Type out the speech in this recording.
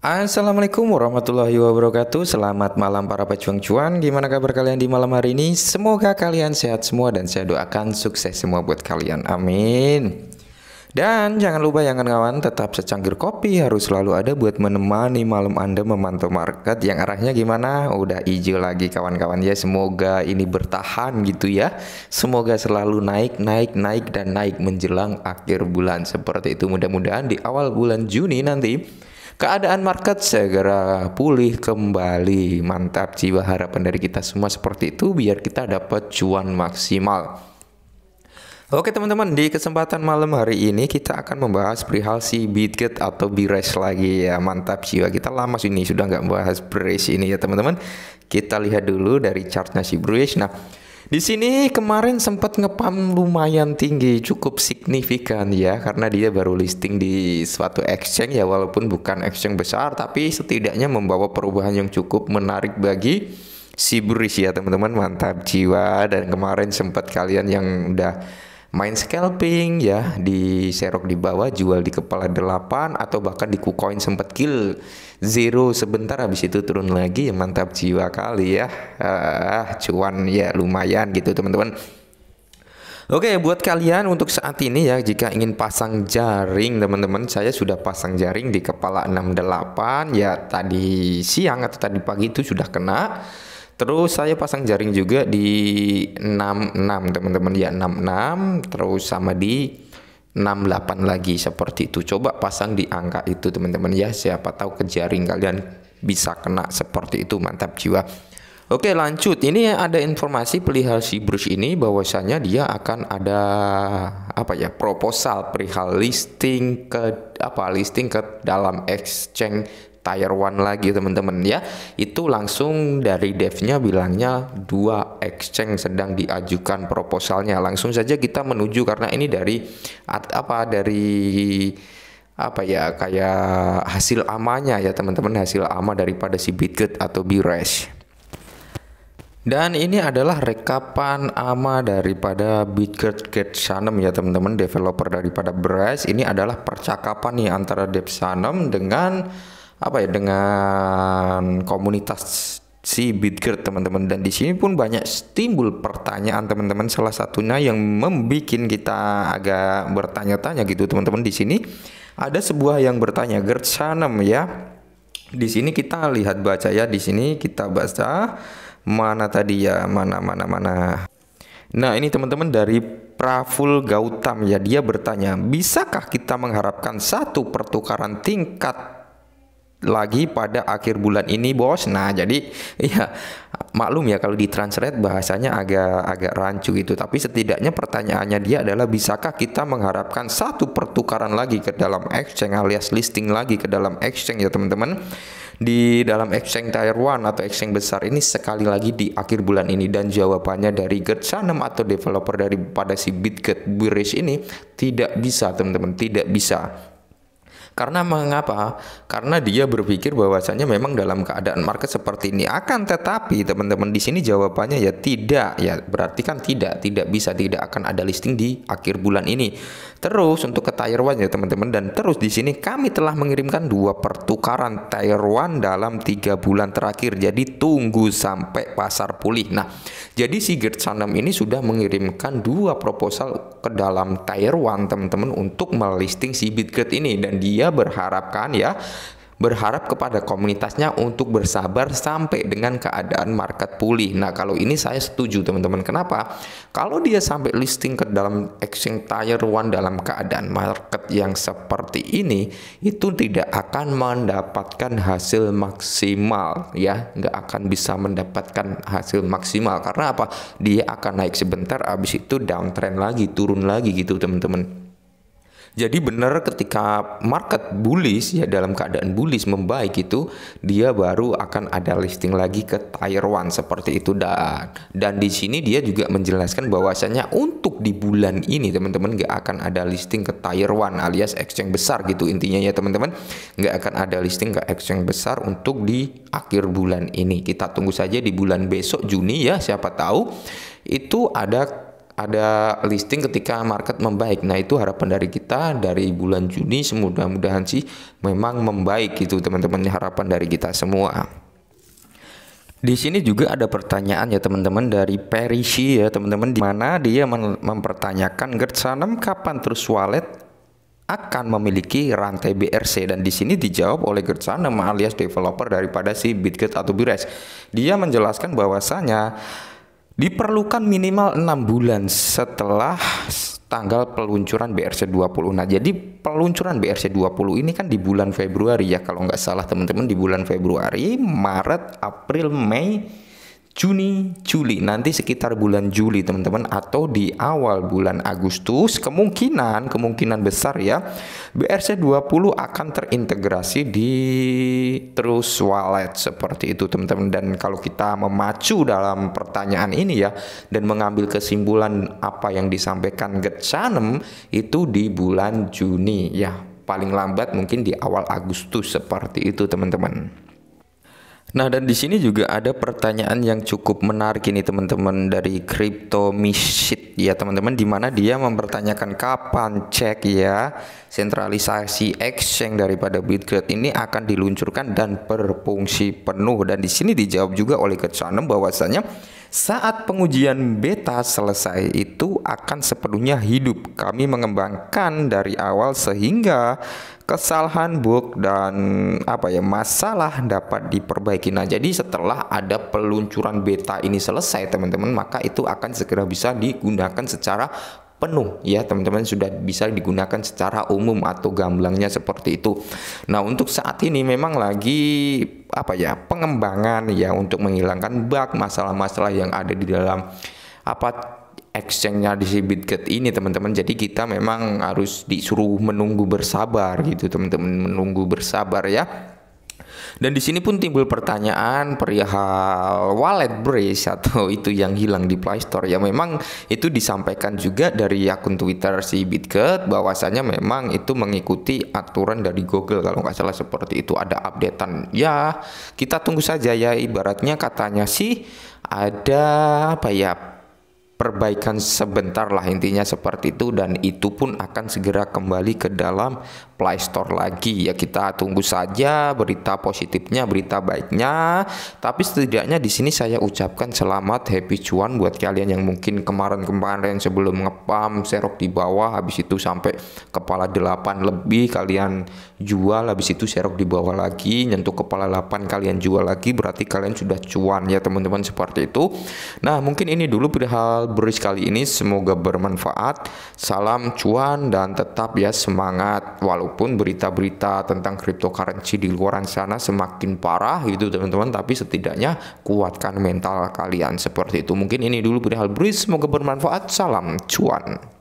Assalamualaikum warahmatullahi wabarakatuh Selamat malam para pejuang cuan Gimana kabar kalian di malam hari ini? Semoga kalian sehat semua dan saya doakan sukses semua buat kalian Amin Dan jangan lupa jangan ya kawan Tetap secangkir kopi harus selalu ada buat menemani malam anda memantau market Yang arahnya gimana? Udah hijau lagi kawan-kawan ya Semoga ini bertahan gitu ya Semoga selalu naik, naik, naik dan naik menjelang akhir bulan Seperti itu mudah-mudahan di awal bulan Juni nanti Keadaan market segera pulih kembali. Mantap jiwa harapan dari kita semua seperti itu biar kita dapat cuan maksimal. Oke teman-teman, di kesempatan malam hari ini kita akan membahas perihal si Bitget atau Bires lagi ya. Mantap jiwa, kita lama ini sudah nggak membahas Bires ini ya teman-teman. Kita lihat dulu dari chartnya si Bires. Nah, di sini kemarin sempat ngepam lumayan tinggi, cukup signifikan ya karena dia baru listing di suatu exchange ya walaupun bukan exchange besar tapi setidaknya membawa perubahan yang cukup menarik bagi si Buris ya teman-teman mantap jiwa dan kemarin sempat kalian yang udah main scalping ya di serok di bawah jual di kepala 8 atau bahkan di KuCoin sempat kill zero sebentar habis itu turun lagi ya mantap jiwa kali ya ah cuan ya lumayan gitu teman-teman Oke, buat kalian untuk saat ini ya, jika ingin pasang jaring, teman-teman, saya sudah pasang jaring di kepala 68 ya tadi siang atau tadi pagi itu sudah kena. Terus saya pasang jaring juga di 66 teman-teman ya 66 terus sama di 68 lagi seperti itu. Coba pasang di angka itu teman-teman ya. Siapa tahu ke jaring kalian bisa kena seperti itu mantap jiwa. Oke lanjut ini ada informasi perihal si Bruce ini bahwasanya dia akan ada apa ya proposal perihal listing ke apa listing ke dalam exchange tier One lagi teman-teman ya itu langsung dari devnya bilangnya dua exchange sedang diajukan proposalnya langsung saja kita menuju karena ini dari apa dari apa ya kayak hasil amanya ya teman-teman hasil ama daripada si Bitget atau Birash dan ini adalah rekapan AMA daripada Bitget Get Sanem ya teman-teman developer daripada Brass ini adalah percakapan nih antara Dev Sanem dengan apa ya dengan komunitas si Bitger teman-teman dan di sini pun banyak timbul pertanyaan teman-teman salah satunya yang membuat kita agak bertanya-tanya gitu teman-teman di sini ada sebuah yang bertanya Gert Sanem ya di sini kita lihat baca ya di sini kita baca mana tadi ya mana mana mana nah ini teman-teman dari Praful Gautam ya dia bertanya bisakah kita mengharapkan satu pertukaran tingkat lagi pada akhir bulan ini bos. Nah jadi ya maklum ya kalau di translate bahasanya agak agak rancu gitu. Tapi setidaknya pertanyaannya dia adalah bisakah kita mengharapkan satu pertukaran lagi ke dalam exchange alias listing lagi ke dalam exchange ya teman-teman di dalam exchange Tier 1 atau exchange besar ini sekali lagi di akhir bulan ini dan jawabannya dari Gertsanem atau developer dari pada si Bitget Bearish ini tidak bisa teman-teman tidak bisa karena mengapa? Karena dia berpikir bahwasannya memang dalam keadaan market seperti ini akan tetapi teman-teman di sini jawabannya ya tidak ya berarti kan tidak tidak bisa tidak akan ada listing di akhir bulan ini. Terus untuk ke Taiwan ya teman-teman dan terus di sini kami telah mengirimkan dua pertukaran Taiwan dalam tiga bulan terakhir. Jadi tunggu sampai pasar pulih. Nah, jadi si Gert Sanam ini sudah mengirimkan dua proposal ke dalam Tier One teman-teman untuk melisting si Bitget ini dan dia berharapkan ya berharap kepada komunitasnya untuk bersabar sampai dengan keadaan market pulih. Nah, kalau ini saya setuju teman-teman. Kenapa? Kalau dia sampai listing ke dalam exchange tier one dalam keadaan market yang seperti ini, itu tidak akan mendapatkan hasil maksimal ya, nggak akan bisa mendapatkan hasil maksimal karena apa? Dia akan naik sebentar habis itu downtrend lagi, turun lagi gitu teman-teman. Jadi benar ketika market bullish ya dalam keadaan bullish membaik itu dia baru akan ada listing lagi ke tier 1 seperti itu dan dan di sini dia juga menjelaskan bahwasanya untuk di bulan ini teman-teman nggak akan ada listing ke tier 1 alias exchange besar gitu intinya ya teman-teman nggak akan ada listing ke exchange besar untuk di akhir bulan ini. Kita tunggu saja di bulan besok Juni ya siapa tahu itu ada ada listing ketika market membaik. Nah, itu harapan dari kita dari bulan Juni semudah-mudahan sih memang membaik gitu teman-teman harapan dari kita semua. Di sini juga ada pertanyaan ya teman-teman dari Perishi ya teman-teman di mana dia mempertanyakan Gertsanem kapan terus wallet akan memiliki rantai BRC dan di sini dijawab oleh Gertsanem alias developer daripada si Bitget atau Bires. Dia menjelaskan bahwasanya diperlukan minimal enam bulan setelah tanggal peluncuran BRC 20. Nah, jadi peluncuran BRC 20 ini kan di bulan Februari ya kalau nggak salah teman-teman di bulan Februari, Maret, April, Mei, Juni, Juli. Nanti sekitar bulan Juli, teman-teman, atau di awal bulan Agustus, kemungkinan kemungkinan besar ya, BRC20 akan terintegrasi di Terus Wallet seperti itu, teman-teman. Dan kalau kita memacu dalam pertanyaan ini ya dan mengambil kesimpulan apa yang disampaikan Getsanem itu di bulan Juni ya, paling lambat mungkin di awal Agustus seperti itu, teman-teman. Nah, dan di sini juga ada pertanyaan yang cukup menarik ini teman-teman dari Crypto Mishit ya teman-teman di mana dia mempertanyakan kapan cek ya sentralisasi exchange daripada Bitcoin ini akan diluncurkan dan berfungsi penuh dan di sini dijawab juga oleh Ketsanem bahwasanya saat pengujian beta selesai itu akan sepenuhnya hidup. Kami mengembangkan dari awal sehingga kesalahan bug dan apa ya masalah dapat diperbaiki. Nah, jadi setelah ada peluncuran beta ini selesai, teman-teman, maka itu akan segera bisa digunakan secara penuh ya teman-teman sudah bisa digunakan secara umum atau gamblangnya seperti itu. Nah, untuk saat ini memang lagi apa ya, pengembangan ya untuk menghilangkan bug masalah-masalah yang ada di dalam apa exchange-nya di si Bitget ini teman-teman. Jadi kita memang harus disuruh menunggu bersabar gitu teman-teman, menunggu bersabar ya. Dan di sini pun timbul pertanyaan perihal wallet brace atau itu yang hilang di Play Store. Ya memang itu disampaikan juga dari akun Twitter si Bitget bahwasanya memang itu mengikuti aturan dari Google kalau nggak salah seperti itu ada updatean. Ya, kita tunggu saja ya ibaratnya katanya sih ada apa ya perbaikan sebentar lah intinya seperti itu dan itu pun akan segera kembali ke dalam Play Store lagi ya kita tunggu saja berita positifnya berita baiknya tapi setidaknya di sini saya ucapkan selamat happy cuan buat kalian yang mungkin kemarin-kemarin sebelum ngepam serok di bawah habis itu sampai kepala 8 lebih kalian jual habis itu serok di bawah lagi nyentuh kepala 8 kalian jual lagi berarti kalian sudah cuan ya teman-teman seperti itu nah mungkin ini dulu perihal Buris kali ini semoga bermanfaat. Salam cuan dan tetap ya semangat walaupun berita-berita tentang cryptocurrency di luar sana semakin parah gitu teman-teman tapi setidaknya kuatkan mental kalian seperti itu. Mungkin ini dulu perihal Buris semoga bermanfaat. Salam cuan.